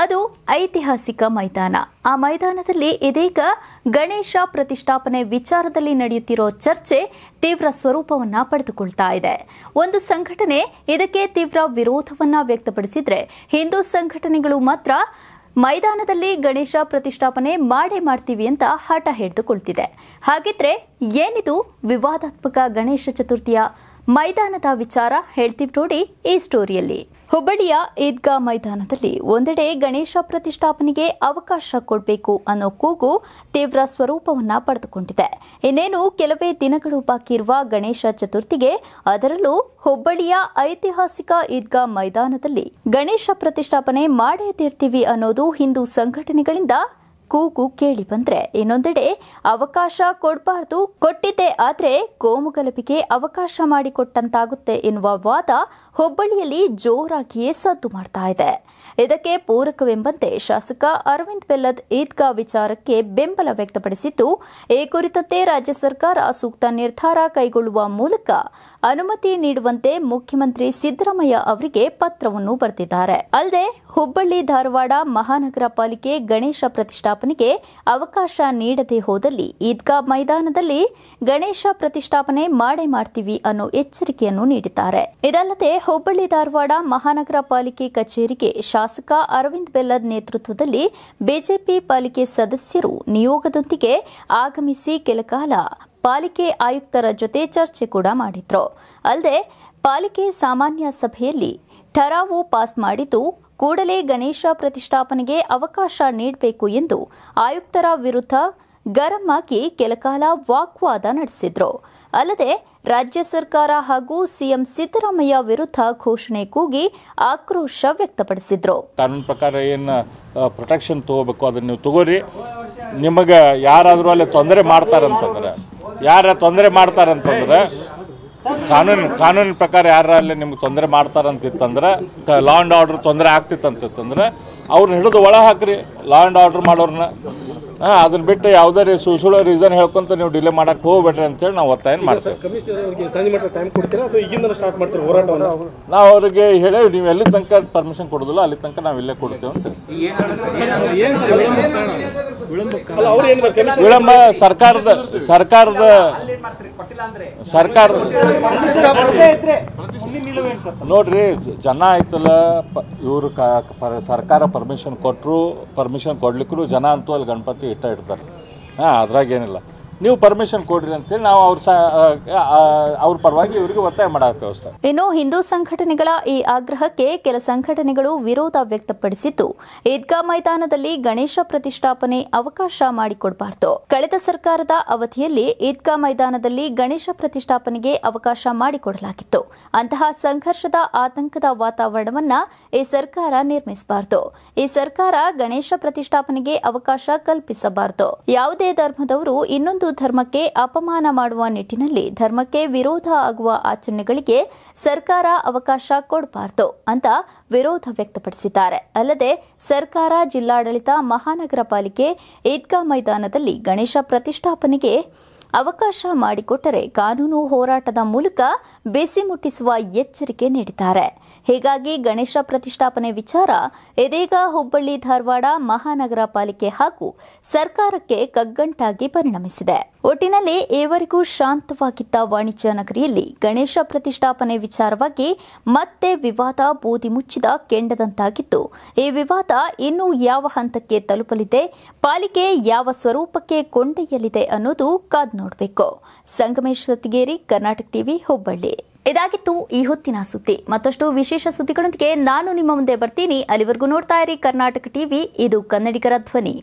ಅದು ಐತಿಹಾಸಿಕ ಮೈದಾನ ಆ ಮೈದಾನದಲ್ಲಿ ಇದೀಗ ಗಣೇಶ ಪ್ರತಿಷ್ಠಾಪನೆ ವಿಚಾರದಲ್ಲಿ ನಡೆಯುತ್ತಿರೋ ಚರ್ಚೆ ತೀವ್ರ ಸ್ವರೂಪವನ್ನ ಪಡೆದುಕೊಳ್ತಾ ಇದೆ ಒಂದು ಸಂಘಟನೆ ಇದಕ್ಕೆ ತೀವ್ರ ವಿರೋಧವನ್ನ ವ್ಯಕ್ತಪಡಿಸಿದ್ರೆ ಹಿಂದೂ ಸಂಘಟನೆಗಳು ಮಾತ್ರ ಮೈದಾನದಲ್ಲಿ ಗಣೇಶ ಪ್ರತಿಷ್ಠಾಪನೆ ಮಾಡೇ ಮಾಡ್ತೀವಿ ಅಂತ ಹಠ ಹಿಡಿದುಕೊಳ್ತಿದೆ ಹಾಗಿದ್ರೆ ಏನಿದು ವಿವಾದಾತ್ಮಕ ಗಣೇಶ ಚತುರ್ಥಿಯ ಮೈದಾನದ ವಿಚಾರ ಹೇಳ್ತೀವಿ ನೋಡಿ ಈ ಸ್ಟೋರಿಯಲ್ಲಿ ಹುಬ್ಬಳ್ಳಿಯ ಈದ್ಗಾ ಮೈದಾನದಲ್ಲಿ ಒಂದೆಡೆ ಗಣೇಶ ಪ್ರತಿಷ್ಠಾಪನೆಗೆ ಅವಕಾಶ ಕೊಡಬೇಕು ಅನ್ನೋ ಕೂಗು ತೀವ್ರ ಸ್ವರೂಪವನ್ನು ಪಡೆದುಕೊಂಡಿದೆ ಇನ್ನೇನು ಕೆಲವೇ ದಿನಗಳು ಬಾಕಿ ಇರುವ ಗಣೇಶ ಚತುರ್ಥಿಗೆ ಅದರಲ್ಲೂ ಹುಬ್ಬಳ್ಳಿಯ ಐತಿಹಾಸಿಕ ಈದ್ಗಾ ಮೈದಾನದಲ್ಲಿ ಗಣೇಶ ಪ್ರತಿಷ್ಠಾಪನೆ ಮಾಡೇ ಅನ್ನೋದು ಹಿಂದೂ ಸಂಘಟನೆಗಳಿಂದ ಕೂಗು ಕೇಳಿ ಬಂದ್ರೆ ಇನ್ನೊಂದೆಡೆ ಅವಕಾಶ ಕೊಡಬಾರ್ದು ಕೊಟ್ಟಿದ್ದೆ ಆದರೆ ಕೋಮು ಗಲಭೆಗೆ ಅವಕಾಶ ಮಾಡಿಕೊಟ್ಟಂತಾಗುತ್ತೆ ಎನ್ನುವ ವಾದ ಹುಬ್ಬಳ್ಳಿಯಲ್ಲಿ ಜೋರಾಗಿಯೇ ಸದ್ದು ಮಾಡ್ತಾ ಇದೆ ಇದಕ್ಕೆ ಪೂರಕವೆಂಬಂತೆ ಶಾಸಕ ಅರವಿಂದ್ ಬೆಲ್ಲದ್ ಈದ್ಗಾ ವಿಚಾರಕ್ಕೆ ಬೆಂಬಲ ವ್ಯಕ್ತಪಡಿಸಿದ್ದು ಈ ಕುರಿತಂತೆ ರಾಜ್ಯ ಸರ್ಕಾರ ಸೂಕ್ತ ನಿರ್ಧಾರ ಕೈಗೊಳ್ಳುವ ಮೂಲಕ ಅನುಮತಿ ನೀಡುವಂತೆ ಮುಖ್ಯಮಂತ್ರಿ ಸಿದ್ದರಾಮಯ್ಯ ಅವರಿಗೆ ಪತ್ರವನ್ನು ಬರೆದಿದ್ದಾರೆ ಅಲ್ಲದೆ ಹುಬ್ಬಳ್ಳಿ ಧಾರವಾಡ ಮಹಾನಗರ ಪಾಲಿಕೆ ಗಣೇಶ ಪ್ರತಿಷ್ಠಾಪನೆ ಪ್ರತಿಷ್ಠಾಪನೆಗೆ ಅವಕಾಶ ನೀಡದೆ ಹೋದಲ್ಲಿ ಈದ್ಗಾ ಮೈದಾನದಲ್ಲಿ ಗಣೇಶ ಪ್ರತಿಷ್ಠಾಪನೆ ಮಾಡೇ ಮಾಡ್ತೀವಿ ಅನ್ನೋ ಎಚ್ಚರಿಕೆಯನ್ನು ನೀಡಿದ್ದಾರೆ ಇದಲ್ಲದೆ ಹುಬ್ಬಳ್ಳಿ ಧಾರವಾಡ ಮಹಾನಗರ ಪಾಲಿಕೆ ಕಚೇರಿಗೆ ಶಾಸಕ ಅರವಿಂದ್ ಬೆಲ್ಲದ್ ನೇತೃತ್ವದಲ್ಲಿ ಬಿಜೆಪಿ ಪಾಲಿಕೆ ಸದಸ್ಯರು ನಿಯೋಗದೊಂದಿಗೆ ಆಗಮಿಸಿ ಕೆಲಕಾಲ ಪಾಲಿಕೆ ಆಯುಕ್ತರ ಜೊತೆ ಚರ್ಚೆ ಕೂಡ ಮಾಡಿದ್ರು ಅಲ್ಲದೆ ಪಾಲಿಕೆ ಸಾಮಾನ್ಯ ಸಭೆಯಲ್ಲಿ ಠರಾವು ಪಾಸ್ ಮಾಡಿದ್ದು ಕೂಡಲೇ ಗಣೇಶ ಪ್ರತಿಷ್ಠಾಪನೆಗೆ ಅವಕಾಶ ನೀಡಬೇಕು ಎಂದು ಆಯುಕ್ತರ ವಿರುದ್ಧ ಗರಂ ಆಗಿ ಕೆಲಕಾಲ ವಾಗ್ವಾದ ನಡೆಸಿದ್ರು ಅಲ್ಲದೆ ರಾಜ್ಯ ಸರ್ಕಾರ ಹಾಗೂ ಸಿಎಂ ಸಿದ್ದರಾಮಯ್ಯ ವಿರುದ್ಧ ಘೋಷಣೆ ಕೂಗಿ ಆಕ್ರೋಶ ವ್ಯಕ್ತಪಡಿಸಿದ್ರು ಕಾನೂನು ಪ್ರಕಾರ ಏನು ಪ್ರೊಟೆಕ್ಷನ್ ತಗೋಬೇಕು ಅದನ್ನ ನೀವು ತಗೋರಿ ನಿಮಗೆ ಯಾರಾದರೂ ಅಲ್ಲಿ ತೊಂದರೆ ಮಾಡ್ತಾರಂತಂದ್ರೆ ಯಾರ ತೊಂದರೆ ಮಾಡ್ತಾರಂತಂದ್ರೆ ಕಾನೂನು ಕಾನೂನಿನ ಪ್ರಕಾರ ಯಾರಲ್ಲಿ ನಿಮ್ಗೆ ತೊಂದರೆ ಮಾಡ್ತಾರಂತಿತ್ತಂದ್ರೆ ಲಾ ಆ್ಯಂಡ್ ಆರ್ಡ್ರ್ ತೊಂದರೆ ಆಗ್ತಿತ್ತಂತಿತ್ತಂದ್ರೆ ಅವ್ರನ್ನ ಹಿಡಿದು ಒಳ ಹಾಕ್ರಿ ಲಾ ಆ್ಯಂಡ್ ಆರ್ಡ್ರ್ ಮಾಡೋರ್ನ ಅದನ್ನ ಬಿಟ್ಟು ಯಾವುದೇ ರೀ ರೀಸನ್ ಹೇಳ್ಕೊಂತ ನೀವು ಡಿಲೇ ಮಾಡಕ್ಕೆ ಹೋಗ್ಬೇಡ್ರಿ ಅಂತೇಳಿ ನಾವು ಒತ್ತಾಯ ಮಾಡ್ತೇವೆ ನಾವು ಅವ್ರಿಗೆ ಹೇಳೇವಿ ನೀವು ಎಲ್ಲಿ ತನಕ ಪರ್ಮಿಷನ್ ಕೊಡೋದಿಲ್ಲ ಅಲ್ಲಿ ತನಕ ನಾವು ಇಲ್ಲೇ ಕೊಡ್ತೇವೆ ಅಂತ ವಿಳಂಬ ಸರ್ಕಾರದ ಸರ್ಕಾರದ ಸರ್ಕಾರದ ನೋಡ್ರಿ ಜನ ಆಯ್ತಲ್ಲ ಇವರು ಸರ್ಕಾರ ಪರ್ಮಿಷನ್ ಕೊಟ್ಟರು ಪರ್ಮಿಷನ್ ಕೊಡ್ಲಿಕ್ಕೂ ಜನ ಅಂತೂ ಅಲ್ಲಿ ಗಣಪತಿ ಇಟ್ಟ ಇಡ್ತಾರೆ ಹಾಂ ಅದ್ರಾಗೇನಿಲ್ಲ ನೀವು ಪರ್ಮಿಷನ್ ಕೊಡ್ರಿ ಅಂತೇಳಿ ನಾವು ಅವ್ರ ಅವ್ರ ಪರವಾಗಿ ಇವರಿಗೆ ಒತ್ತಾಯ ಇನ್ನು ಹಿಂದೂ ಸಂಘಟನೆಗಳ ಈ ಆಗ್ರಹಕ್ಕೆ ಕೆಲ ಸಂಘಟನೆಗಳು ವಿರೋಧ ವ್ಯಕ್ತಪಡಿಸಿದ್ದು ಈದ್ಗಾ ಮೈದಾನದಲ್ಲಿ ಗಣೇಶ ಪ್ರತಿಷ್ಠಾಪನೆ ಅವಕಾಶ ಮಾಡಿಕೊಡಬಾರದು ಕಳೆದ ಸರ್ಕಾರದ ಅವಧಿಯಲ್ಲಿ ಈದ್ಗಾ ಮೈದಾನದಲ್ಲಿ ಗಣೇಶ ಪ್ರತಿಷ್ಠಾಪನೆಗೆ ಅವಕಾಶ ಮಾಡಿಕೊಡಲಾಗಿತ್ತು ಅಂತಹ ಸಂಘರ್ಷದ ಆತಂಕದ ವಾತಾವರಣವನ್ನ ಈ ಸರ್ಕಾರ ನಿರ್ಮಿಸಬಾರದು ಈ ಸರ್ಕಾರ ಗಣೇಶ ಪ್ರತಿಷ್ಠಾಪನೆಗೆ ಅವಕಾಶ ಕಲ್ಪಿಸಬಾರದು ಯಾವುದೇ ಧರ್ಮದವರು ಇನ್ನೊಂದು ಧರ್ಮಕ್ಕೆ ಅಪಮಾನ ಮಾಡುವ ನಿಟ್ಟಿನಲ್ಲಿ ಧರ್ಮಕ್ಕೆ ವಿರೋಧ ಆಗುವ ಆಚರಣೆಗಳಿಗೆ ಸರ್ಕಾರ ಅವಕಾಶ ಕೊಡಬಾರದು ಅಂತ ವಿರೋಧ ವ್ಯಕ್ತಪಡಿಸಿದ್ದಾರೆ ಅಲ್ಲದೆ ಸರ್ಕಾರ ಜಿಲ್ಲಾಡಳಿತ ಮಹಾನಗರ ಪಾಲಿಕೆ ಈದ್ಗಾ ಮೈದಾನದಲ್ಲಿ ಗಣೇಶ ಪ್ರತಿಷ್ಠಾಪನೆಗೆ ಅವಕಾಶ ಮಾಡಿಕೊಟ್ಟರೆ ಕಾನೂನು ಹೋರಾಟದ ಮೂಲಕ ಬೇಸಿ ಮುಟ್ಟಿಸುವ ಎಚ್ಚರಿಕೆ ನೀಡಿದ್ದಾರೆ ಹೀಗಾಗಿ ಗಣೇಶ ಪ್ರತಿಷ್ಠಾಪನೆ ವಿಚಾರ ಇದೀಗ ಹುಬ್ಬಳ್ಳಿ ಧಾರವಾಡ ಮಹಾನಗರ ಪಾಲಿಕೆ ಹಾಗೂ ಸರ್ಕಾರಕ್ಕೆ ಕಗ್ಗಂಟಾಗಿ ಪರಿಣಮಿಸಿದೆ ಒಟ್ಟಿನಲ್ಲಿ ಈವರೆಗೂ ಶಾಂತವಾಗಿದ್ದ ವಾಣಿಜ್ಯ ನಗರಿಯಲ್ಲಿ ಗಣೇಶ ಪ್ರತಿಷ್ಠಾಪನೆ ವಿಚಾರವಾಗಿ ಮತ್ತೆ ವಿವಾದ ಬೂದಿ ಮುಚ್ಚಿದ ಕೆಂಡದಂತಾಗಿದ್ದು ಈ ವಿವಾದ ಇನ್ನೂ ಯಾವ ಹಂತಕ್ಕೆ ತಲುಪಲಿದೆ ಪಾಲಿಕೆ ಯಾವ ಸ್ವರೂಪಕ್ಕೆ ಕೊಂಡೊಯ್ಯಲಿದೆ ಅನ್ನೋದು ಕಾದ್ ನೋಡಬೇಕು ಸಂಗಮೇಶ್ ಸತ್ತಿಗೇರಿ ಕರ್ನಾಟಕ ಟಿವಿ ಹುಬ್ಬಳ್ಳಿ ಇದಾಗಿತ್ತು ಈ ಹೊತ್ತಿನ ಸುದ್ದಿ ಮತ್ತಷ್ಟು ವಿಶೇಷ ಸುದ್ದಿಗಳೊಂದಿಗೆ ನಾನು ನಿಮ್ಮ ಮುಂದೆ ಬರ್ತೀನಿ ಅಲ್ಲಿವರೆಗೂ ನೋಡ್ತಾ ಇರಿ ಕರ್ನಾಟಕ ಟಿವಿ ಇದು ಕನ್ನಡಿಗರ ಧ್ವನಿ